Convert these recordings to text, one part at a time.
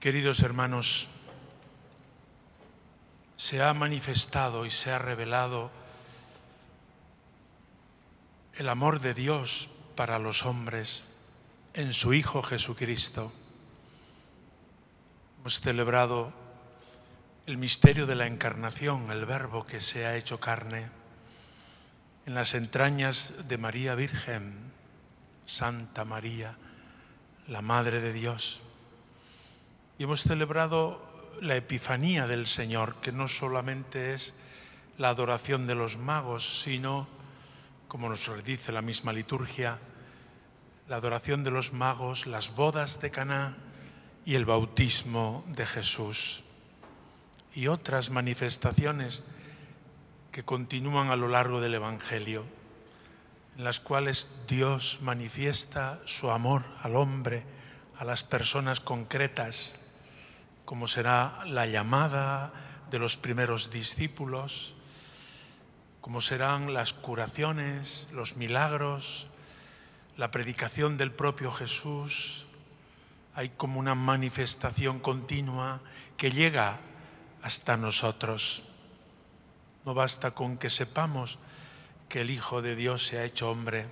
Queridos hermanos, se ha manifestado y se ha revelado el amor de Dios para los hombres en su Hijo Jesucristo. Hemos celebrado el misterio de la encarnación, el verbo que se ha hecho carne, en las entrañas de María Virgen, Santa María, la Madre de Dios. Y hemos celebrado la Epifanía del Señor, que no solamente es la adoración de los magos, sino, como nos dice la misma liturgia, la adoración de los magos, las bodas de Caná y el bautismo de Jesús. Y otras manifestaciones que continúan a lo largo del Evangelio, en las cuales Dios manifiesta su amor al hombre, a las personas concretas, como será la llamada de los primeros discípulos, como serán las curaciones, los milagros, la predicación del propio Jesús. Hay como una manifestación continua que llega hasta nosotros. No basta con que sepamos que el Hijo de Dios se ha hecho hombre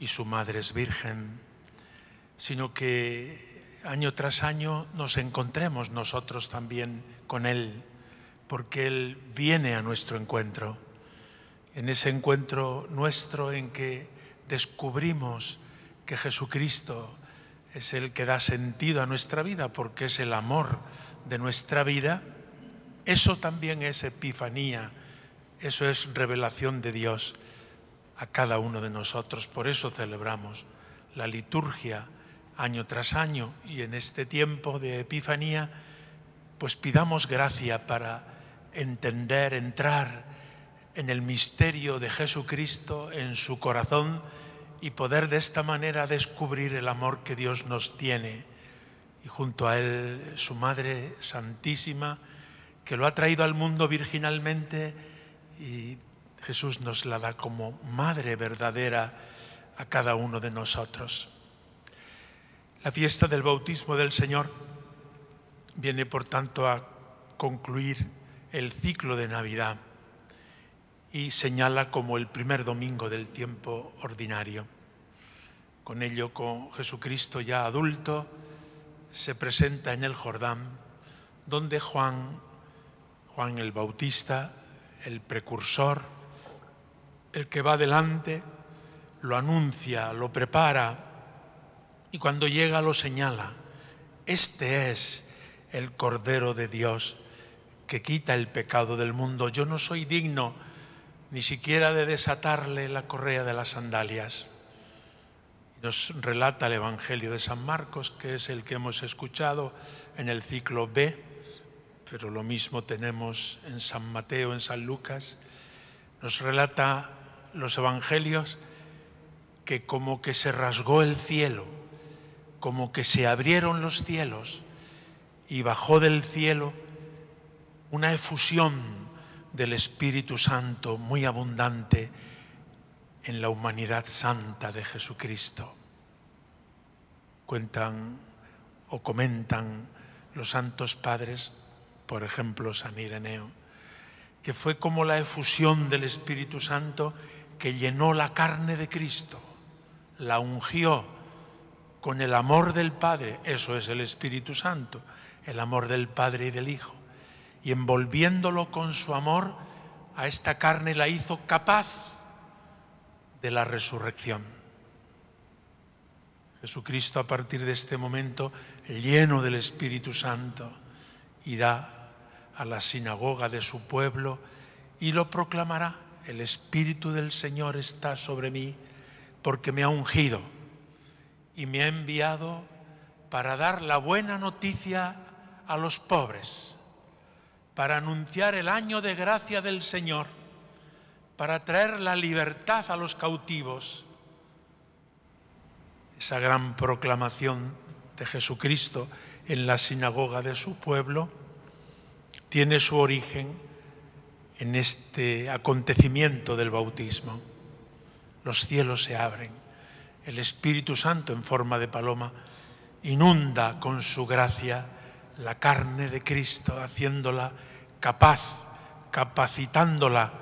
y su madre es virgen, sino que año tras año nos encontremos nosotros también con Él, porque Él viene a nuestro encuentro. En ese encuentro nuestro en que descubrimos que Jesucristo es el que da sentido a nuestra vida, porque es el amor de nuestra vida, eso también es epifanía, eso es revelación de Dios a cada uno de nosotros. Por eso celebramos la liturgia año tras año y en este tiempo de Epifanía, pues pidamos gracia para entender, entrar en el misterio de Jesucristo, en su corazón y poder de esta manera descubrir el amor que Dios nos tiene. Y junto a Él su Madre Santísima, que lo ha traído al mundo virginalmente y Jesús nos la da como Madre verdadera a cada uno de nosotros. La fiesta del bautismo del Señor viene, por tanto, a concluir el ciclo de Navidad y señala como el primer domingo del tiempo ordinario. Con ello, con Jesucristo ya adulto, se presenta en el Jordán, donde Juan, Juan el Bautista, el precursor, el que va adelante, lo anuncia, lo prepara, y cuando llega lo señala, este es el Cordero de Dios que quita el pecado del mundo. Yo no soy digno ni siquiera de desatarle la correa de las sandalias. Nos relata el Evangelio de San Marcos, que es el que hemos escuchado en el ciclo B, pero lo mismo tenemos en San Mateo, en San Lucas. Nos relata los Evangelios que como que se rasgó el cielo como que se abrieron los cielos y bajó del cielo una efusión del Espíritu Santo muy abundante en la humanidad santa de Jesucristo. Cuentan o comentan los santos padres, por ejemplo San Ireneo, que fue como la efusión del Espíritu Santo que llenó la carne de Cristo, la ungió, con el amor del Padre, eso es el Espíritu Santo, el amor del Padre y del Hijo, y envolviéndolo con su amor, a esta carne la hizo capaz de la resurrección. Jesucristo a partir de este momento, lleno del Espíritu Santo, irá a la sinagoga de su pueblo y lo proclamará, el Espíritu del Señor está sobre mí porque me ha ungido y me ha enviado para dar la buena noticia a los pobres, para anunciar el año de gracia del Señor, para traer la libertad a los cautivos. Esa gran proclamación de Jesucristo en la sinagoga de su pueblo tiene su origen en este acontecimiento del bautismo. Los cielos se abren el Espíritu Santo en forma de paloma inunda con su gracia la carne de Cristo, haciéndola capaz, capacitándola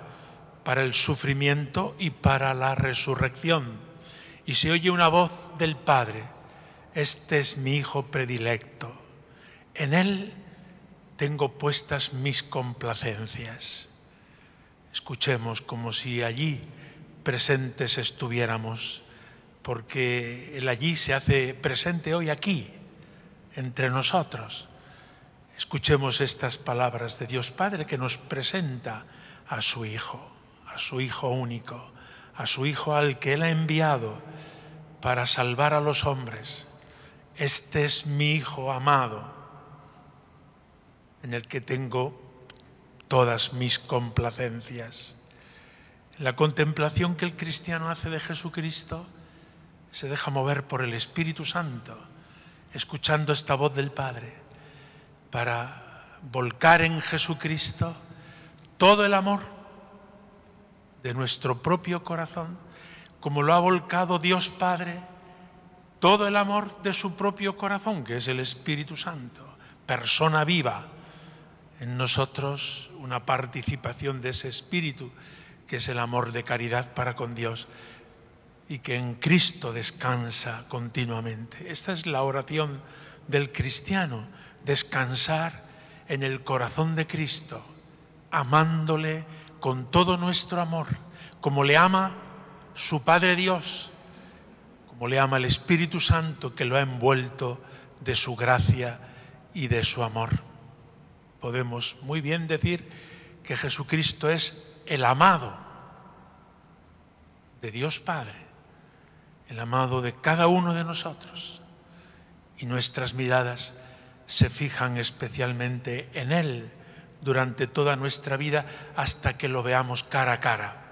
para el sufrimiento y para la resurrección. Y se oye una voz del Padre, este es mi Hijo predilecto, en Él tengo puestas mis complacencias. Escuchemos como si allí presentes estuviéramos porque Él allí se hace presente hoy aquí, entre nosotros. Escuchemos estas palabras de Dios Padre que nos presenta a su Hijo, a su Hijo único, a su Hijo al que Él ha enviado para salvar a los hombres. Este es mi Hijo amado, en el que tengo todas mis complacencias. La contemplación que el cristiano hace de Jesucristo se deja mover por el Espíritu Santo, escuchando esta voz del Padre, para volcar en Jesucristo todo el amor de nuestro propio corazón, como lo ha volcado Dios Padre, todo el amor de su propio corazón, que es el Espíritu Santo, persona viva en nosotros, una participación de ese Espíritu, que es el amor de caridad para con Dios y que en Cristo descansa continuamente. Esta es la oración del cristiano, descansar en el corazón de Cristo, amándole con todo nuestro amor, como le ama su Padre Dios, como le ama el Espíritu Santo que lo ha envuelto de su gracia y de su amor. Podemos muy bien decir que Jesucristo es el amado de Dios Padre el amado de cada uno de nosotros. Y nuestras miradas se fijan especialmente en Él durante toda nuestra vida hasta que lo veamos cara a cara.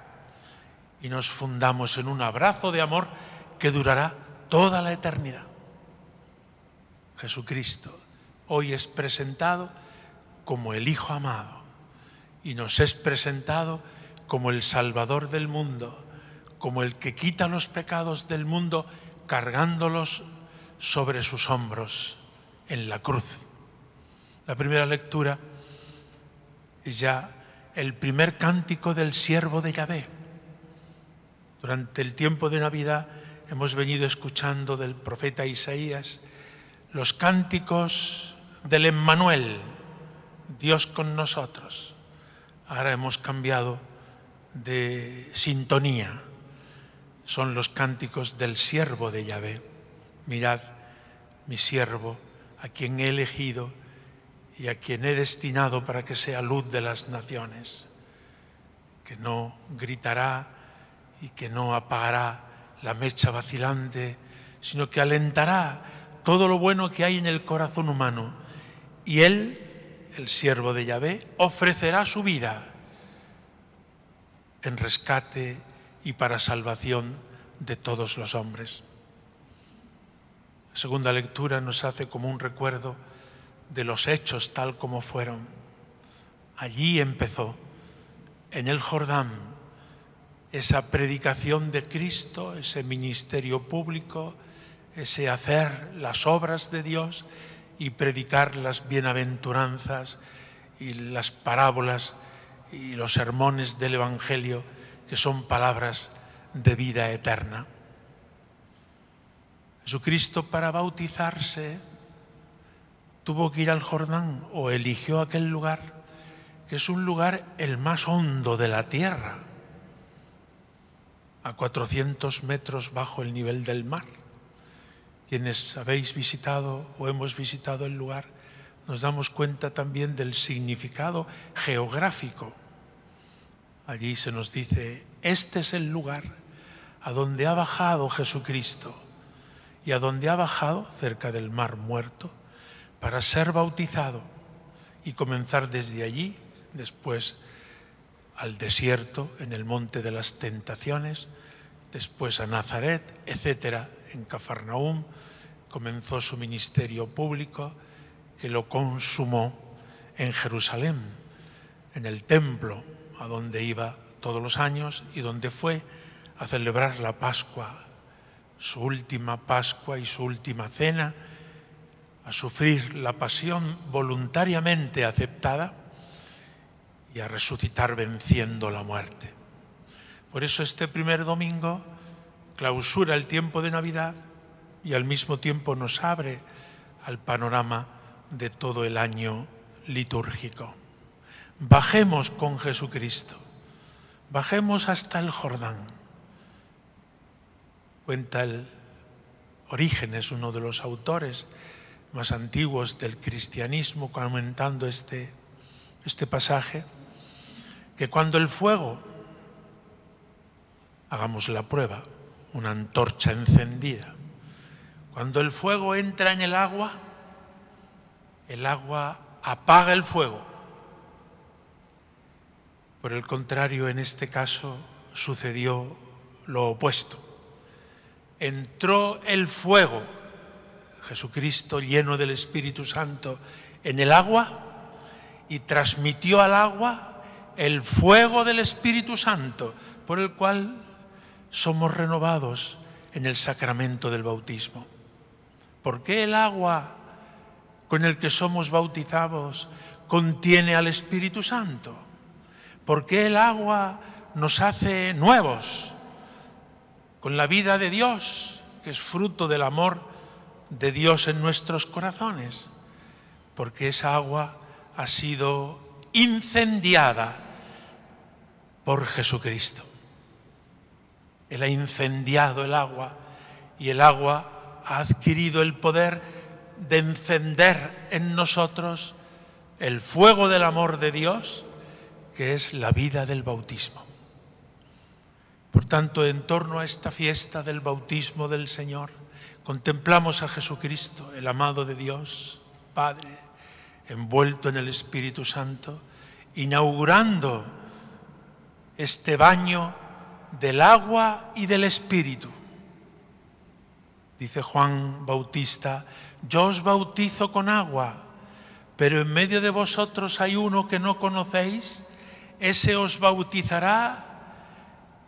Y nos fundamos en un abrazo de amor que durará toda la eternidad. Jesucristo hoy es presentado como el Hijo amado y nos es presentado como el Salvador del mundo como el que quita los pecados del mundo cargándolos sobre sus hombros en la cruz. La primera lectura es ya el primer cántico del siervo de Yahvé. Durante el tiempo de Navidad hemos venido escuchando del profeta Isaías los cánticos del Emmanuel, Dios con nosotros. Ahora hemos cambiado de sintonía son los cánticos del siervo de Yahvé. Mirad, mi siervo, a quien he elegido y a quien he destinado para que sea luz de las naciones, que no gritará y que no apagará la mecha vacilante, sino que alentará todo lo bueno que hay en el corazón humano. Y él, el siervo de Yahvé, ofrecerá su vida en rescate y para salvación de todos los hombres. La segunda lectura nos hace como un recuerdo de los hechos tal como fueron. Allí empezó, en el Jordán, esa predicación de Cristo, ese ministerio público, ese hacer las obras de Dios y predicar las bienaventuranzas y las parábolas y los sermones del Evangelio que son palabras de vida eterna. Jesucristo para bautizarse tuvo que ir al Jordán o eligió aquel lugar, que es un lugar el más hondo de la tierra, a 400 metros bajo el nivel del mar. Quienes habéis visitado o hemos visitado el lugar, nos damos cuenta también del significado geográfico Allí se nos dice, este es el lugar a donde ha bajado Jesucristo y a donde ha bajado cerca del mar muerto para ser bautizado y comenzar desde allí, después al desierto, en el monte de las tentaciones, después a Nazaret, etcétera, en Cafarnaúm, comenzó su ministerio público que lo consumó en Jerusalén, en el templo, a donde iba todos los años y donde fue a celebrar la Pascua, su última Pascua y su última cena, a sufrir la pasión voluntariamente aceptada y a resucitar venciendo la muerte. Por eso este primer domingo clausura el tiempo de Navidad y al mismo tiempo nos abre al panorama de todo el año litúrgico. Bajemos con Jesucristo, bajemos hasta el Jordán. Cuenta el Orígenes, uno de los autores más antiguos del cristianismo, comentando este, este pasaje, que cuando el fuego, hagamos la prueba, una antorcha encendida, cuando el fuego entra en el agua, el agua apaga el fuego por el contrario, en este caso sucedió lo opuesto. Entró el fuego, Jesucristo lleno del Espíritu Santo, en el agua y transmitió al agua el fuego del Espíritu Santo, por el cual somos renovados en el sacramento del bautismo. ¿Por qué el agua con el que somos bautizados contiene al Espíritu Santo? ¿Por qué el agua nos hace nuevos? Con la vida de Dios, que es fruto del amor de Dios en nuestros corazones. Porque esa agua ha sido incendiada por Jesucristo. Él ha incendiado el agua y el agua ha adquirido el poder de encender en nosotros el fuego del amor de Dios que es la vida del bautismo. Por tanto, en torno a esta fiesta del bautismo del Señor, contemplamos a Jesucristo, el amado de Dios, Padre, envuelto en el Espíritu Santo, inaugurando este baño del agua y del Espíritu. Dice Juan Bautista, yo os bautizo con agua, pero en medio de vosotros hay uno que no conocéis, ese os bautizará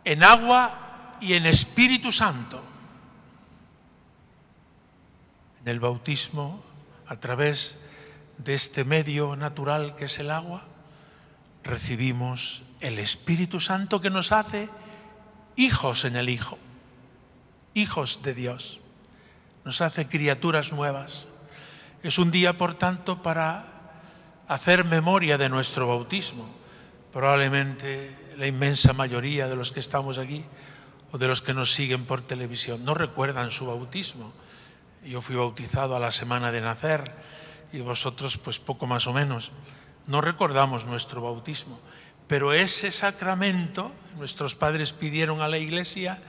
en agua y en Espíritu Santo. En el bautismo, a través de este medio natural que es el agua, recibimos el Espíritu Santo que nos hace hijos en el Hijo, hijos de Dios. Nos hace criaturas nuevas. Es un día, por tanto, para hacer memoria de nuestro bautismo probablemente la inmensa mayoría de los que estamos aquí o de los que nos siguen por televisión no recuerdan su bautismo. Yo fui bautizado a la semana de nacer y vosotros pues poco más o menos. No recordamos nuestro bautismo, pero ese sacramento nuestros padres pidieron a la iglesia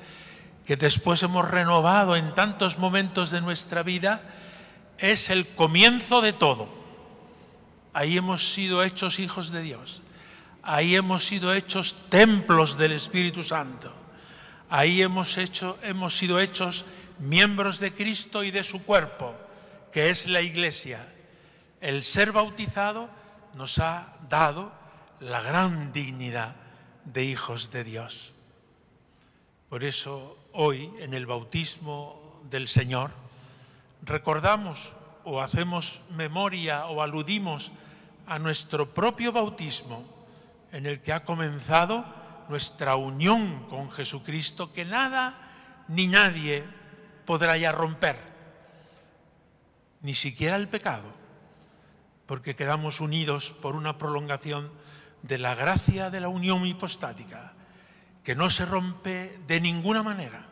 que después hemos renovado en tantos momentos de nuestra vida, es el comienzo de todo. Ahí hemos sido hechos hijos de Dios. Ahí hemos sido hechos templos del Espíritu Santo. Ahí hemos, hecho, hemos sido hechos miembros de Cristo y de su cuerpo, que es la Iglesia. El ser bautizado nos ha dado la gran dignidad de hijos de Dios. Por eso hoy, en el bautismo del Señor, recordamos o hacemos memoria o aludimos a nuestro propio bautismo en el que ha comenzado nuestra unión con Jesucristo que nada ni nadie podrá ya romper, ni siquiera el pecado, porque quedamos unidos por una prolongación de la gracia de la unión hipostática, que no se rompe de ninguna manera.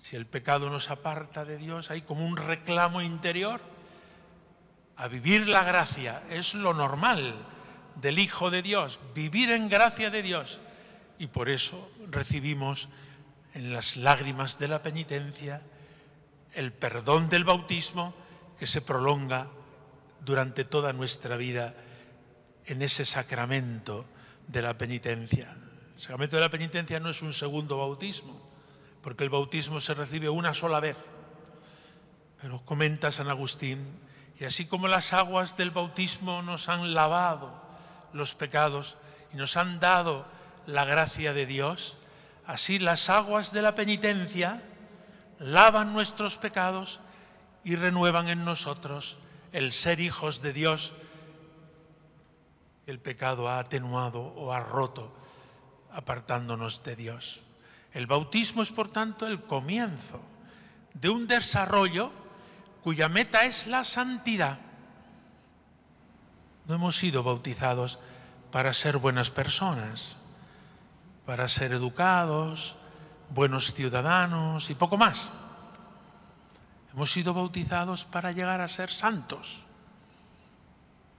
Si el pecado nos aparta de Dios, hay como un reclamo interior a vivir la gracia, es lo normal, del Hijo de Dios, vivir en gracia de Dios. Y por eso recibimos en las lágrimas de la penitencia el perdón del bautismo que se prolonga durante toda nuestra vida en ese sacramento de la penitencia. El sacramento de la penitencia no es un segundo bautismo, porque el bautismo se recibe una sola vez. Pero comenta San Agustín y así como las aguas del bautismo nos han lavado, los pecados y nos han dado la gracia de Dios, así las aguas de la penitencia lavan nuestros pecados y renuevan en nosotros el ser hijos de Dios el pecado ha atenuado o ha roto, apartándonos de Dios. El bautismo es, por tanto, el comienzo de un desarrollo cuya meta es la santidad no hemos sido bautizados para ser buenas personas, para ser educados, buenos ciudadanos y poco más. Hemos sido bautizados para llegar a ser santos.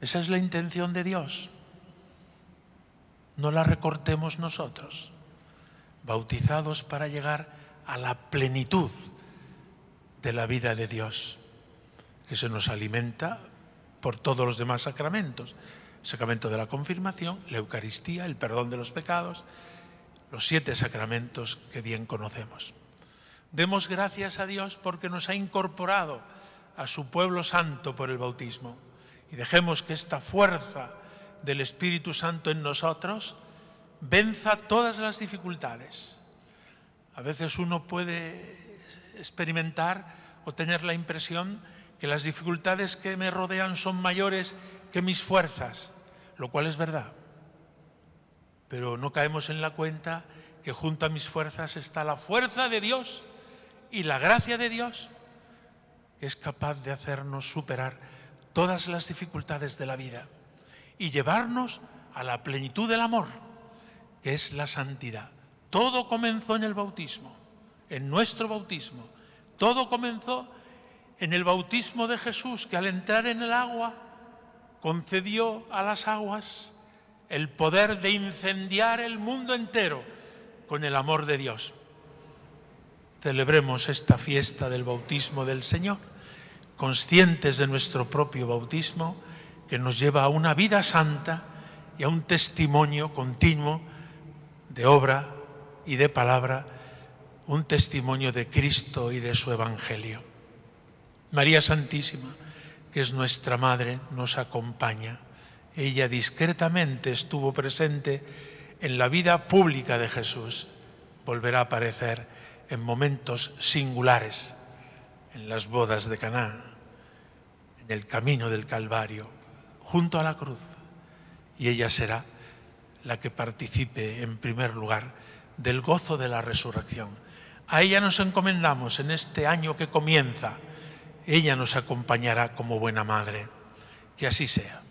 Esa es la intención de Dios. No la recortemos nosotros. Bautizados para llegar a la plenitud de la vida de Dios, que se nos alimenta por todos los demás sacramentos. El sacramento de la confirmación, la Eucaristía, el perdón de los pecados, los siete sacramentos que bien conocemos. Demos gracias a Dios porque nos ha incorporado a su pueblo santo por el bautismo y dejemos que esta fuerza del Espíritu Santo en nosotros venza todas las dificultades. A veces uno puede experimentar o tener la impresión que las dificultades que me rodean son mayores que mis fuerzas, lo cual es verdad. Pero no caemos en la cuenta que junto a mis fuerzas está la fuerza de Dios y la gracia de Dios, que es capaz de hacernos superar todas las dificultades de la vida y llevarnos a la plenitud del amor, que es la santidad. Todo comenzó en el bautismo, en nuestro bautismo. Todo comenzó en el bautismo de Jesús, que al entrar en el agua concedió a las aguas el poder de incendiar el mundo entero con el amor de Dios. Celebremos esta fiesta del bautismo del Señor, conscientes de nuestro propio bautismo, que nos lleva a una vida santa y a un testimonio continuo de obra y de palabra, un testimonio de Cristo y de su Evangelio. María Santísima, que es nuestra Madre, nos acompaña. Ella discretamente estuvo presente en la vida pública de Jesús. Volverá a aparecer en momentos singulares, en las bodas de Caná, en el camino del Calvario, junto a la cruz. Y ella será la que participe en primer lugar del gozo de la resurrección. A ella nos encomendamos en este año que comienza ella nos acompañará como buena madre. Que así sea.